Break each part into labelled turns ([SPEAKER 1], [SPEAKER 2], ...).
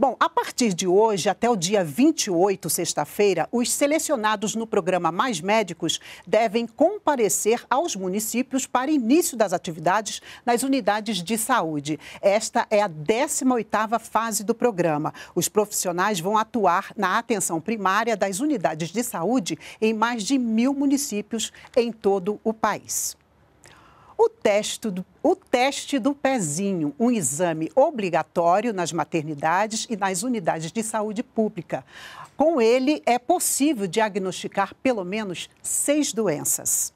[SPEAKER 1] Bom, a partir de hoje até o dia 28, sexta-feira, os selecionados no programa Mais Médicos devem comparecer aos municípios para início das atividades nas unidades de saúde. Esta é a 18ª fase do programa. Os profissionais vão atuar na atenção primária das unidades de saúde em mais de mil municípios em todo o país. O teste, do, o teste do pezinho, um exame obrigatório nas maternidades e nas unidades de saúde pública. Com ele, é possível diagnosticar pelo menos seis doenças.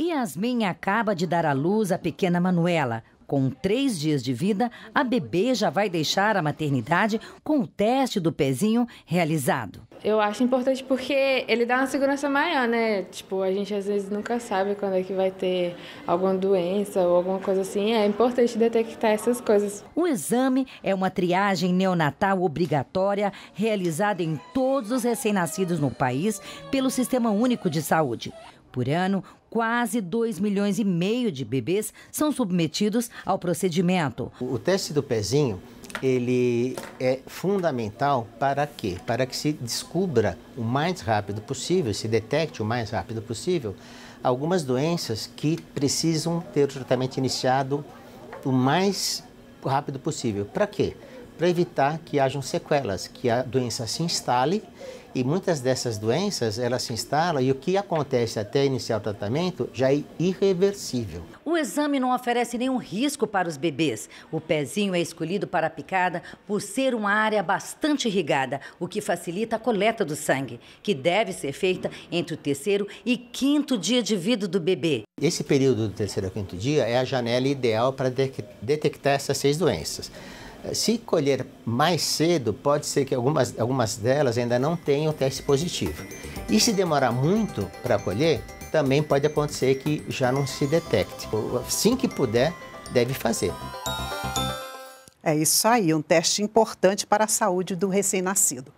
[SPEAKER 2] Yasmin acaba de dar à luz a pequena Manuela, com três dias de vida, a bebê já vai deixar a maternidade com o teste do pezinho realizado. Eu acho importante porque ele dá uma segurança maior, né? Tipo, a gente às vezes nunca sabe quando é que vai ter alguma doença ou alguma coisa assim. É importante detectar essas coisas. O exame é uma triagem neonatal obrigatória realizada em todos os recém-nascidos no país pelo Sistema Único de Saúde. Por ano, quase 2 milhões e meio de bebês são submetidos ao procedimento. O teste do pezinho
[SPEAKER 3] ele é fundamental para quê? Para que se descubra o mais rápido possível, se detecte o mais rápido possível algumas doenças que precisam ter o tratamento iniciado o mais rápido possível. Para quê? para evitar que hajam sequelas, que a doença se instale e muitas dessas doenças, ela se instala e o que acontece até iniciar o tratamento já é irreversível.
[SPEAKER 2] O exame não oferece nenhum risco para os bebês. O pezinho é escolhido para a picada por ser uma área bastante irrigada, o que facilita a coleta do sangue, que deve ser feita entre o terceiro e quinto dia de vida do bebê.
[SPEAKER 3] Esse período do terceiro ao quinto dia é a janela ideal para detectar essas seis doenças. Se colher mais cedo, pode ser que algumas, algumas delas ainda não tenham teste positivo. E se demorar muito para colher, também pode acontecer que já não se
[SPEAKER 1] detecte. Assim que puder, deve fazer. É isso aí, um teste importante para a saúde do recém-nascido.